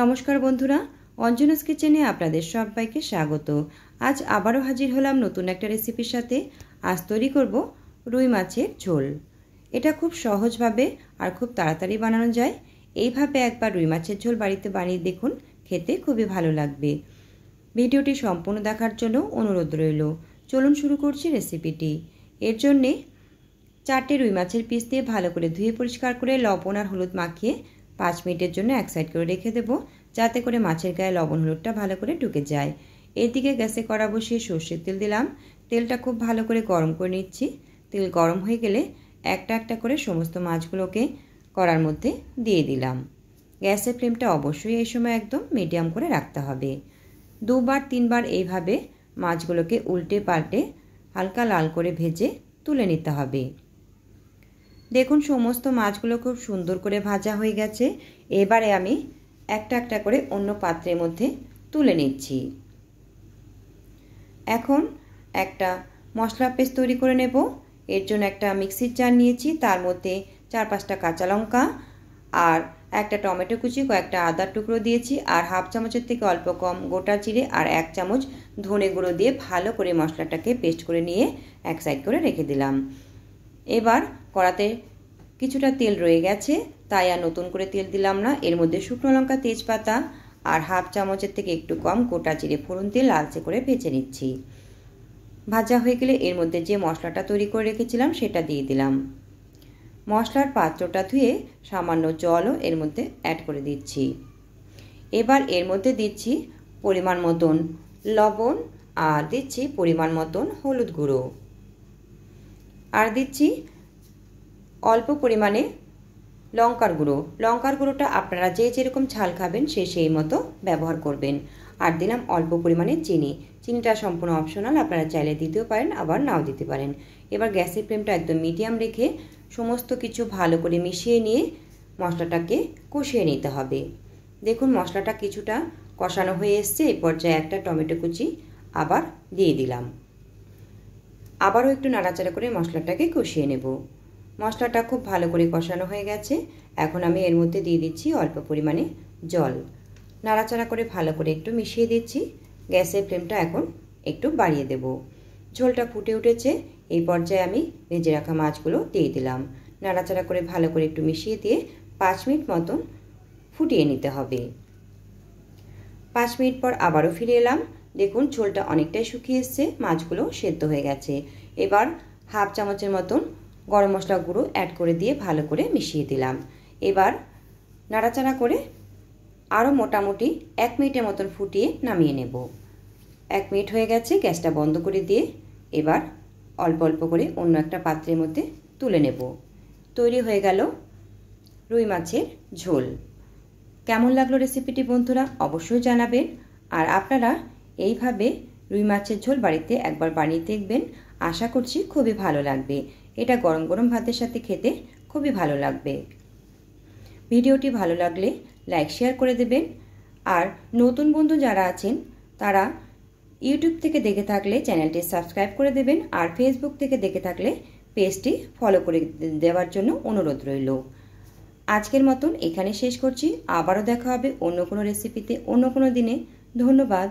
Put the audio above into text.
নমস্কার বন্ধুরা অঞ্জনাস কিচেনে আপনাদের সবাইকে স্বাগত আজ আবারও হাজির হলাম নতুন একটা রেসিপির সাথে আজ তৈরি করব রুই মাছের ঝোল এটা খুব সহজভাবে আর খুব তাড়াতাড়ি বানানো যায় এইভাবে একবার রুই মাছের ঝোল বাড়িতে বানিয়ে দেখুন খেতে খুবই ভালো লাগবে ভিডিওটি সম্পূর্ণ দেখার জন্য অনুরোধ রইল চলুন শুরু করছি রেসিপিটি এর জন্যে চারটে রুই মাছের পিস দিয়ে ভালো করে ধুয়ে পরিষ্কার করে লবণ আর হলুদ মাখিয়ে পাঁচ মিনিটের জন্য এক সাইড করে রেখে দেব যাতে করে মাছের গায়ে লবণ হলুদটা ভালো করে ঢুকে যায় এদিকে গ্যাসে কড়া বসিয়ে সর্ষের তেল দিলাম তেলটা খুব ভালো করে গরম করে নিচ্ছি তেল গরম হয়ে গেলে একটা একটা করে সমস্ত মাছগুলোকে করার মধ্যে দিয়ে দিলাম গ্যাসের ফ্লেমটা অবশ্যই এই সময় একদম মিডিয়াম করে রাখতে হবে দুবার তিনবার এইভাবে মাছগুলোকে উল্টে পাল্টে হালকা লাল করে ভেজে তুলে নিতে হবে দেখুন সমস্ত মাছগুলো খুব সুন্দর করে ভাজা হয়ে গেছে এবারে আমি একটা একটা করে অন্য পাত্রের মধ্যে তুলে নিচ্ছি এখন একটা মশলা পেস্ট তৈরি করে নেব এর জন্য একটা মিক্সির জার নিয়েছি তার মধ্যে চার পাঁচটা কাঁচা লঙ্কা আর একটা টমেটো কুচি কয়েকটা আদার টুকরো দিয়েছি আর হাফ চামচের থেকে অল্প কম গোটা চিড়ে আর এক চামচ ধনে গুঁড়ো দিয়ে ভালো করে মশলাটাকে পেস্ট করে নিয়ে এক সাইড করে রেখে দিলাম এবার কড়াতে কিছুটা তেল রয়ে গেছে তাই আর নতুন করে তেল দিলাম না এর মধ্যে শুকনো লঙ্কা তেজপাতা আর হাফ চামচের থেকে একটু কম গোটা চিড়ে ফোড়ন দিয়ে লালচে করে ভেজে নিচ্ছি ভাজা হয়ে গেলে এর মধ্যে যে মশলাটা তৈরি করে রেখেছিলাম সেটা দিয়ে দিলাম মশলার পাত্রটা ধুয়ে সামান্য জলও এর মধ্যে অ্যাড করে দিচ্ছি এবার এর মধ্যে দিচ্ছি পরিমাণ মতন লবণ আর দিচ্ছি পরিমাণ মতন হলুদ গুঁড়ো আর দিচ্ছি অল্প পরিমাণে লঙ্কার গুঁড়ো লঙ্কার গুঁড়োটা আপনারা যে যেরকম ঝাল খাবেন সে সেই মতো ব্যবহার করবেন আর দিলাম অল্প পরিমাণে চিনি চিনিটা সম্পূর্ণ অপশনাল আপনারা চাইলে দিতেও পারেন আবার নাও দিতে পারেন এবার গ্যাসের ফ্লেমটা একদম মিডিয়াম রেখে সমস্ত কিছু ভালো করে মিশিয়ে নিয়ে মশলাটাকে কষিয়ে নিতে হবে দেখুন মশলাটা কিছুটা কষানো হয়ে এসছে এই পর্যায়ে একটা টমেটো কুচি আবার দিয়ে দিলাম আবারও একটু নাড়াচাড়া করে মশলাটাকে কষিয়ে নেব মশলাটা খুব ভালো করে কষানো হয়ে গেছে এখন আমি এর মধ্যে দিয়ে দিচ্ছি অল্প পরিমাণে জল নাড়াচাড়া করে ভালো করে একটু মিশিয়ে দিচ্ছি গ্যাসের ফ্লেমটা এখন একটু বাড়িয়ে দেব ঝোলটা ফুটে উঠেছে এই পর্যায়ে আমি ভেজে রাখা মাছগুলো দিয়ে দিলাম নাড়াচাড়া করে ভালো করে একটু মিশিয়ে দিয়ে পাঁচ মিনিট মতন ফুটিয়ে নিতে হবে পাঁচ মিনিট পর আবারও ফিরে এলাম দেখুন ঝোলটা অনেকটাই শুকিয়ে এসছে মাছগুলো সেদ্ধ হয়ে গেছে এবার হাফ চামচের মতন গরম মশলা গুঁড়ো অ্যাড করে দিয়ে ভালো করে মিশিয়ে দিলাম এবার নাড়াচাড়া করে আরও মোটামুটি এক মিনিটের মতন ফুটিয়ে নামিয়ে নেব এক মিনিট হয়ে গেছে গ্যাসটা বন্ধ করে দিয়ে এবার অল্প অল্প করে অন্য একটা পাত্রের মধ্যে তুলে নেব তৈরি হয়ে গেল রুই মাছের ঝোল কেমন লাগলো রেসিপিটি বন্ধুরা অবশ্যই জানাবেন আর আপনারা এইভাবে রুই মাছের ঝোল বাড়িতে একবার বানিয়ে দেখবেন আশা করছি খুবই ভালো লাগবে এটা গরম গরম ভাতের সাথে খেতে খুবই ভালো লাগবে ভিডিওটি ভালো লাগলে লাইক শেয়ার করে দেবেন আর নতুন বন্ধু যারা আছেন তারা ইউটিউব থেকে দেখে থাকলে চ্যানেলটি সাবস্ক্রাইব করে দেবেন আর ফেসবুক থেকে দেখে থাকলে পেজটি ফলো করে দেওয়ার জন্য অনুরোধ রইল আজকের মতন এখানে শেষ করছি আবারও দেখা হবে অন্য কোনো রেসিপিতে অন্য কোনো দিনে ধন্যবাদ